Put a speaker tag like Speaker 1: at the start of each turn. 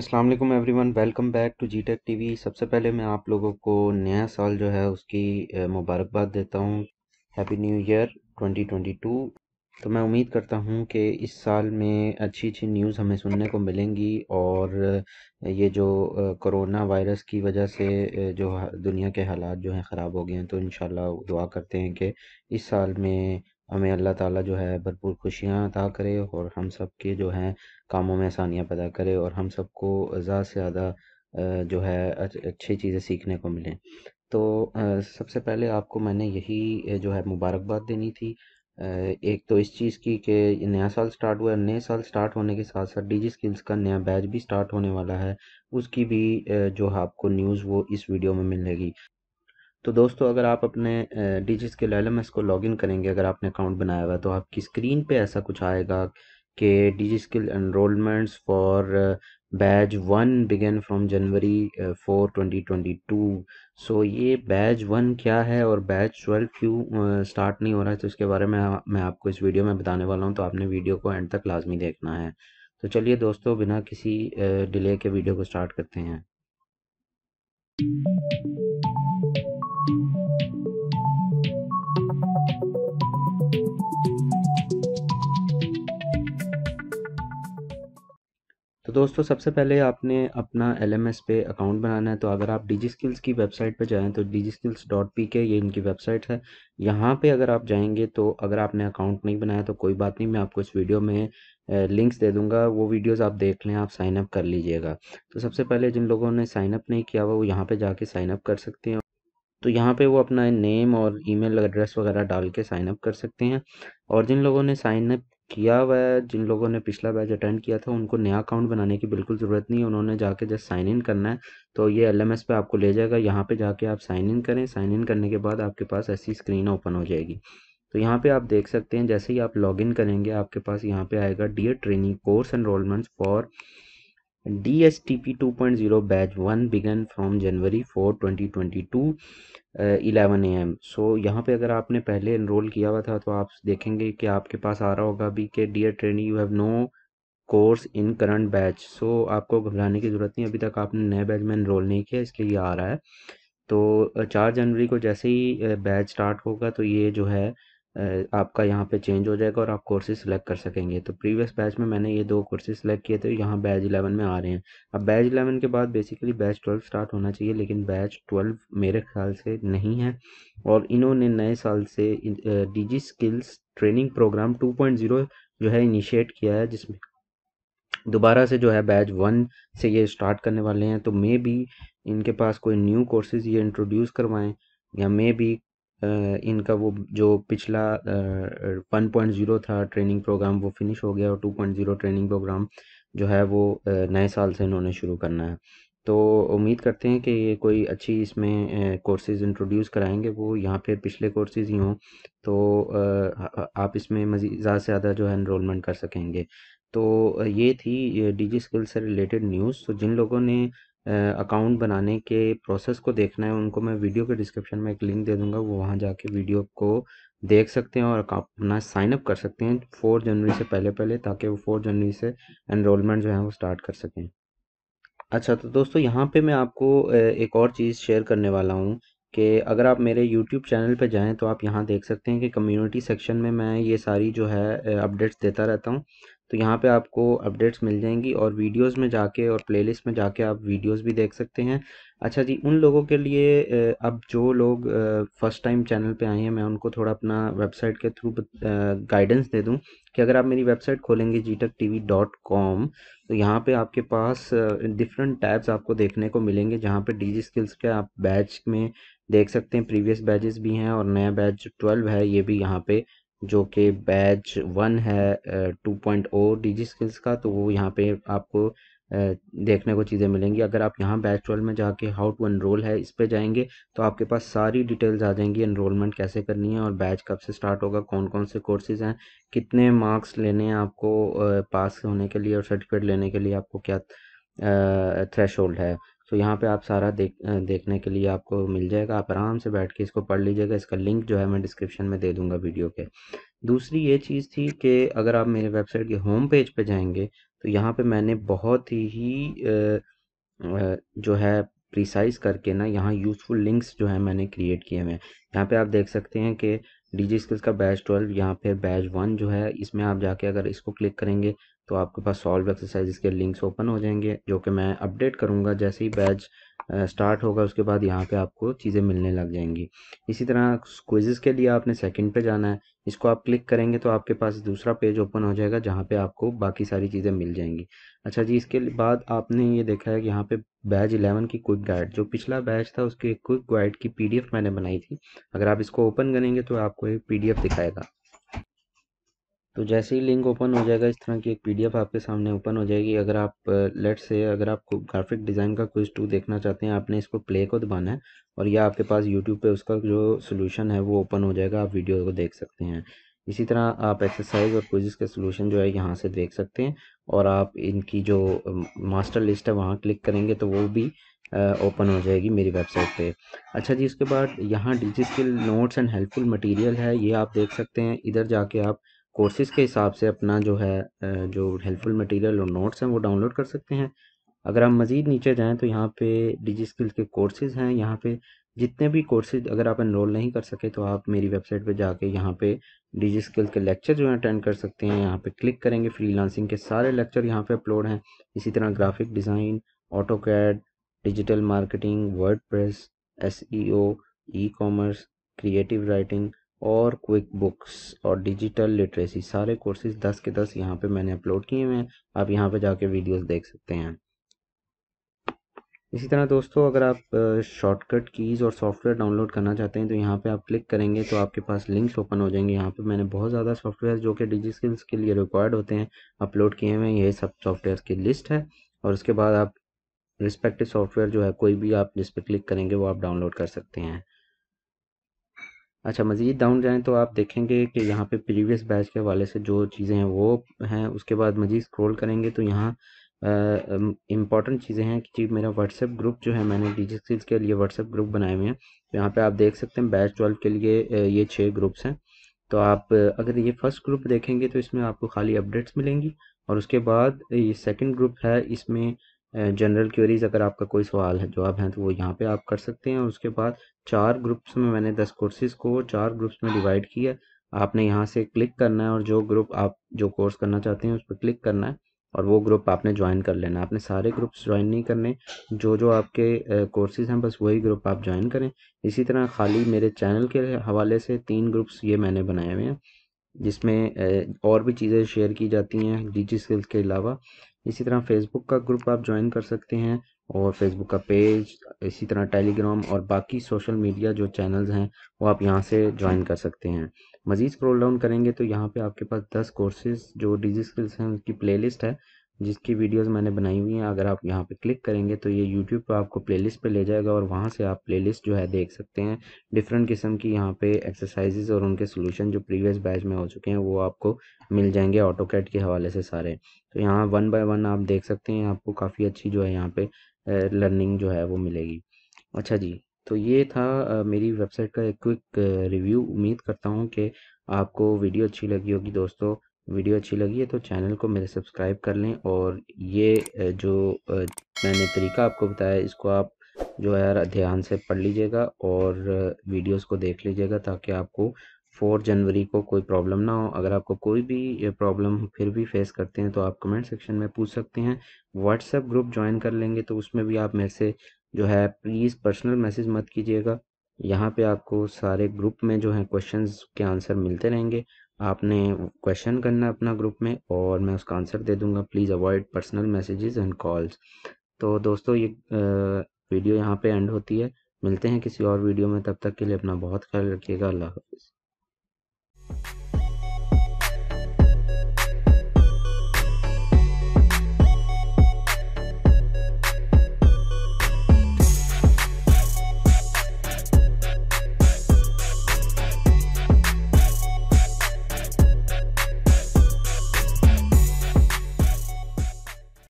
Speaker 1: अस्सलाम वालेकुम everyone welcome back to G tech T सबसे पहले मैं आप लोगों को नया साल जो है उसकी मुबारकबाद देता हूँ हैप्पी न्यू ईयर 2022 तो मैं उम्मीद करता हूँ कि इस साल में अच्छी अच्छी न्यूज़ हमें सुनने को मिलेंगी और ये जो कोरोना वायरस की वजह से जो दुनिया के हालात जो हैं ख़राब हो गए हैं तो इन दुआ करते हैं कि इस साल में हमें अल्लाह ताला जो है भरपूर खुशियाँ अदा करे और हम सब के जो हैं कामों में आसानियाँ पैदा करे और हम सबको ज़्यादा से ज़्यादा जो है अच्छी चीज़ें सीखने को मिलें तो सबसे पहले आपको मैंने यही जो है मुबारकबाद देनी थी एक तो इस चीज़ की कि नया साल स्टार्ट हुआ है नए साल स्टार्ट होने के साथ साथ डीजी स्किल्स का नया बैच भी स्टार्ट होने वाला है उसकी भी जो है आपको न्यूज़ वो इस वीडियो में मिलेगी तो दोस्तों अगर आप अपने डिजिस्किल के एल को लॉगिन करेंगे अगर आपने अकाउंट बनाया हुआ है तो आपकी स्क्रीन पे ऐसा कुछ आएगा कि DigiSkill skill enrolments for batch one begin from January four twenty twenty two so ये बैच वन क्या है और बैच ट्वेल्व क्यों स्टार्ट नहीं हो रहा है तो इसके बारे में मैं आपको इस वीडियो में बताने वाला हूँ तो आपने वीडियो को एंड तक लाजमी देखना है तो चलिए दोस्तों बिना किसी डिले के वीडियो को स्टार्ट करते हैं तो दोस्तों सबसे पहले आपने अपना एल पे अकाउंट बनाना है तो अगर आप डिजी स्किल्स की वेबसाइट पर जाएँ तो डिजी स्किल्स डॉट पी के ये इनकी वेबसाइट है यहाँ पे अगर आप जाएंगे तो अगर आपने अकाउंट नहीं बनाया तो कोई बात नहीं मैं आपको इस वीडियो में लिंक्स दे दूंगा वो वीडियोस आप देख लें आप साइनअप कर लीजिएगा तो सबसे पहले जिन लोगों ने साइनअप नहीं किया हुआ वो यहाँ पर जाके साइन अप कर सकते हैं तो यहाँ पे वो अपना नेम और ईमेल एड्रेस वगैरह डाल के साइनअप कर सकते हैं और जिन लोगों ने साइनअप किया हुआ है जिन लोगों ने पिछला बैच अटेंड किया था उनको नया अकाउंट बनाने की बिल्कुल ज़रूरत नहीं है उन्होंने जाके जस्ट साइन इन करना है तो ये एल एम एस पे आपको ले जाएगा यहाँ पे जाके आप साइन इन करें साइन इन करने के बाद आपके पास ऐसी स्क्रीन ओपन हो जाएगी तो यहाँ पे आप देख सकते हैं जैसे ही आप इन करेंगे आपके पास यहाँ पर आएगा dear training course enrolments for DSTP 2.0 batch 1 began from January 4, 2022 11 am. So so, यहाँ पे अगर आपने पहले इनरोल किया हुआ था तो आप देखेंगे कि आपके पास आ रहा होगा अभी कि dear training you have no course in current batch so आपको घबराने की ज़रूरत नहीं अभी तक आपने नए बैच में इनरोल नहीं किया इसलिए ये आ रहा है तो चार जनवरी को जैसे ही बैच स्टार्ट होगा तो ये जो है आपका यहाँ पे चेंज हो जाएगा और आप कोर्सेज सेलेक्ट कर सकेंगे तो प्रीवियस बैच में मैंने ये दो कोर्सेज सेलेक्ट किए थे यहाँ बैच इलेवन में आ रहे हैं अब बैच इलेवन के बाद बेसिकली बैच ट्वेल्व स्टार्ट होना चाहिए लेकिन बैच ट्वेल्व मेरे ख्याल से नहीं है और इन्होंने नए साल से Digi skills training programme two point zero जो है इनिशिएट किया है जिसमें दोबारा से जो है बैच वन से ये स्टार्ट करने वाले हैं तो मे भी इनके पास कोई न्यू कोर्सेज ये इंट्रोड्यूस करवाएं या मे भी इनका वो जो पिछला वन पॉइंट ज़ीरो था ट्रेनिंग प्रोग्राम वो फिनिश हो गया और two point zero training programme जो है वो नए साल से इन्होंने शुरू करना है तो उम्मीद करते हैं कि ये कोई अच्छी इसमें कोर्सेज इंट्रोड्यूस कराएंगे वो यहाँ पे पिछले कोर्सेज ही हों तो आप इसमें मज़ीद ज़्यादा से ज़्यादा जो है इनरोलमेंट कर सकेंगे तो ये थी डी जी स्किल से रिलेटेड न्यूज़ तो जिन लोगों ने अकाउंट बनाने के प्रोसेस को देखना है उनको मैं वीडियो के डिस्क्रिप्शन में एक लिंक दे दूंगा वो वहाँ जाके वीडियो को देख सकते हैं और अपना साइनअप कर सकते हैं फोर जनवरी से पहले पहले ताकि वो फोर जनवरी से एनरोलमेंट जो है वो स्टार्ट कर सकें अच्छा तो दोस्तों यहाँ पे मैं आपको एक और चीज़ शेयर करने वाला हूँ कि अगर आप मेरे YouTube चैनल पर जाएँ तो आप यहाँ देख सकते हैं कि कम्युनिटी सेक्शन में मैं ये सारी जो है अपडेट्स देता रहता हूँ तो यहाँ पे आपको अपडेट्स मिल जाएंगी और वीडियोस में जाके और प्लेलिस्ट में जाके आप वीडियोस भी देख सकते हैं अच्छा जी उन लोगों के लिए अब जो लोग फर्स्ट टाइम चैनल पे आए हैं मैं उनको थोड़ा अपना वेबसाइट के थ्रू गाइडेंस दे दूं कि अगर आप मेरी वेबसाइट खोलेंगे जी टक टी वी डॉट कॉम तो यहाँ पे आपके पास डिफरेंट टैब्स आपको देखने को मिलेंगे जहाँ पे डी स्किल्स के आप बैच में देख सकते हैं प्रीवियस बैचेस भी हैं और नया बैच ट्वेल्व है ये भी यहाँ पे जो कि बैच वन है two point O D skills का तो वो यहाँ पे आपको देखने को चीज़ें मिलेंगी अगर आप यहाँ बैच ट्वेल्व में जाके हाउ टू एनरोल है इस पर जाएंगे तो आपके पास सारी डिटेल्स आ जाएंगी एनरोलमेंट कैसे करनी है और बैच कब से स्टार्ट होगा कौन कौन से कोर्सेज़ हैं कितने मार्क्स लेने हैं आपको पास होने के लिए और सर्टिफिकेट लेने के लिए आपको क्या थ्रेश होल्ड है तो यहाँ पे आप सारा देख देखने के लिए आपको मिल जाएगा आप आराम से बैठ के इसको पढ़ लीजिएगा इसका लिंक जो है मैं डिस्क्रिप्शन में दे दूंगा वीडियो के दूसरी ये चीज़ थी कि अगर आप मेरे वेबसाइट के होम पेज पे जाएंगे तो यहाँ पे मैंने बहुत ही जो है प्रिसाइज करके ना यहाँ यूज़फुल लिंक्स जो है मैंने क्रिएट किए हुए हैं यहाँ पे आप देख सकते हैं कि डीजे स्किल्स का बैच ट्वेल्व यहाँ पे बैच वन जो है इसमें आप जाके अगर इसको क्लिक करेंगे तो आपके पास सॉल्व एक्सरसाइज के लिंक्स ओपन हो जाएंगे जो कि मैं अपडेट करूंगा जैसे ही बैच स्टार्ट होगा उसके बाद यहाँ पे आपको चीज़ें मिलने लग जाएंगी इसी तरह क्विज़ेस के लिए आपने सेकंड पे जाना है इसको आप क्लिक करेंगे तो आपके पास दूसरा पेज ओपन हो जाएगा जहाँ पे आपको बाकी सारी चीज़ें मिल जाएंगी अच्छा जी इसके बाद आपने ये देखा है कि यहाँ पे बैच इलेवन की क्विक गाइड जो पिछला बैच था उसकी क्विक गाइड की पी मैंने बनाई थी अगर आप इसको ओपन करेंगे तो आपको एक पी दिखाएगा तो जैसे ही लिंक ओपन हो जाएगा इस तरह की एक पीडीएफ आपके सामने ओपन हो जाएगी अगर आप लेट से अगर आप ग्राफिक डिज़ाइन का क्विज टू देखना चाहते हैं आपने इसको प्ले को दबाना है और यह आपके पास यूट्यूब पे उसका जो सोल्यूशन है वो ओपन हो जाएगा आप वीडियो को देख सकते हैं इसी तरह आप एक्सरसाइज और कोजिस के सोल्यूशन जो है यहाँ से देख सकते हैं और आप इनकी जो मास्टर लिस्ट है वहाँ क्लिक करेंगे तो वो भी ओपन हो जाएगी मेरी वेबसाइट पे अच्छा जी इसके बाद यहाँ digital notes and helpful material है ये आप देख सकते हैं इधर जाके आप कोर्सेज के हिसाब से अपना जो है जो हेल्पफुल मटेरियल और नोट्स हैं वो डाउनलोड कर सकते हैं अगर हम मज़ीद नीचे जाएँ तो यहाँ पे डिजी स्किल के कोर्सेज़ हैं यहाँ पे जितने भी कोर्सेज अगर आप इनरोल नहीं कर सके तो आप मेरी वेबसाइट पे जाके यहाँ पे डिजी स्किल के लेक्चर जो हैं अटेंड कर सकते हैं यहाँ पे क्लिक करेंगे फ्रीलांसिंग के सारे लेक्चर यहाँ पे अपलोड हैं इसी तरह graphic design AutoCAD digital marketing WordPress S e commerce creative writing और क्विक बुक्स और डिजिटल लिटरेसी सारे कोर्सेज दस के दस यहाँ पे मैंने अपलोड किए हुए हैं आप यहाँ पे जाके वीडियोस देख सकते हैं इसी तरह दोस्तों अगर आप शॉर्टकट कीज़ और सॉफ्टवेयर डाउनलोड करना चाहते हैं तो यहाँ पे आप क्लिक करेंगे तो आपके पास लिंक्स ओपन हो जाएंगे यहाँ पे मैंने बहुत ज़्यादा सॉफ्टवेयर जो कि डिजी स्किल्स के लिए रिक्वायर्ड होते हैं अपलोड किए हुए हैं ये सब सॉफ्टवेयर की लिस्ट है और उसके बाद आप रिस्पेक्टिव सॉफ्टवेयर जो है कोई भी आप जिस पर क्लिक करेंगे वो आप डाउनलोड कर सकते हैं अच्छा मज़ीद डाउन जाएँ तो आप देखेंगे कि यहाँ पे प्रीवियस बैच के हवाले से जो चीज़ें हैं वो हैं उसके बाद मज़ीद मतलब स्क्रॉल करेंगे तो यहाँ इम्पॉर्टेंट चीज़ें हैं कि जी मेरा व्हाट्सएप ग्रुप जो है मैंने डी जी के लिए व्हाट्सएप ग्रुप बनाए हुए हैं तो यहाँ पर आप देख सकते हैं बैच ट्वेल्व के लिए ये छः ग्रुप्स हैं तो आप अगर ये फर्स्ट ग्रुप देखेंगे तो इसमें आपको खाली अपडेट्स मिलेंगी और उसके बाद ये सेकेंड ग्रुप है इसमें जनरल क्वेरीज अगर आपका कोई सवाल है जवाब है तो वो यहाँ पे आप कर सकते हैं उसके बाद चार ग्रुप्स में मैंने दस कोर्सेज को चार ग्रुप्स में डिवाइड किया आपने यहाँ से क्लिक करना है और जो ग्रुप आप जो कोर्स करना चाहते हैं उस पर क्लिक करना है और वो ग्रुप आपने ज्वाइन कर लेना आपने सारे ग्रुप्स ज्वाइन नहीं करने जो जो आपके कोर्सेज हैं बस वही ग्रुप आप ज्वाइन करें इसी तरह खाली मेरे चैनल के हवाले से तीन ग्रुप्स ये मैंने बनाए हुए हैं जिसमें और भी चीज़ें शेयर की जाती हैं डी स्किल्स के अलावा इसी तरह फेसबुक का ग्रुप आप ज्वाइन कर सकते हैं और फेसबुक का पेज इसी तरह टेलीग्राम और बाकी सोशल मीडिया जो चैनल्स हैं वो आप यहाँ से ज्वाइन कर सकते हैं मज़ीद स्क्रॉल डाउन करेंगे तो यहाँ पे आपके पास 10 कोर्सेज जो डिजी स्किल्स हैं उनकी प्लेलिस्ट है जिसकी वीडियोस मैंने बनाई हुई हैं अगर आप यहाँ पे क्लिक करेंगे तो ये यूट्यूब पर आपको प्लेलिस्ट पे ले जाएगा और वहाँ से आप प्लेलिस्ट जो है देख सकते हैं डिफरेंट किस्म की यहाँ पे एक्सरसाइजेज और उनके सोल्यूशन जो प्रीवियस बैच में हो चुके हैं वो आपको मिल जाएंगे ऑटो कैट के हवाले से सारे तो यहाँ वन बाय वन आप देख सकते हैं आपको काफ़ी अच्छी जो है यहाँ पर लर्निंग जो है वो मिलेगी अच्छा जी तो ये था मेरी वेबसाइट का एक क्विक रिव्यू उम्मीद करता हूँ कि आपको वीडियो अच्छी लगी होगी दोस्तों वीडियो अच्छी लगी है तो चैनल को मेरे सब्सक्राइब कर लें और ये जो मैंने तरीका आपको बताया इसको आप जो है यार ध्यान से पढ़ लीजिएगा और वीडियोस को देख लीजिएगा ताकि आपको फोर जनवरी को कोई प्रॉब्लम ना हो अगर आपको कोई भी प्रॉब्लम फिर भी फेस करते हैं तो आप कमेंट सेक्शन में पूछ सकते हैं व्हाट्सएप ग्रुप ज्वाइन कर लेंगे तो उसमें भी आप मेरे से जो है प्लीज़ पर्सनल मैसेज मत कीजिएगा यहाँ पे आपको सारे ग्रुप में जो है क्वेश्चंस के आंसर मिलते रहेंगे आपने क्वेश्चन करना अपना ग्रुप में और मैं उसका आंसर दे दूंगा please avoid personal messages and calls तो दोस्तों ये वीडियो यहाँ पे एंड होती है मिलते हैं किसी और वीडियो में तब तक के लिए अपना बहुत ख्याल रखिएगा अल्लाह हाफिज़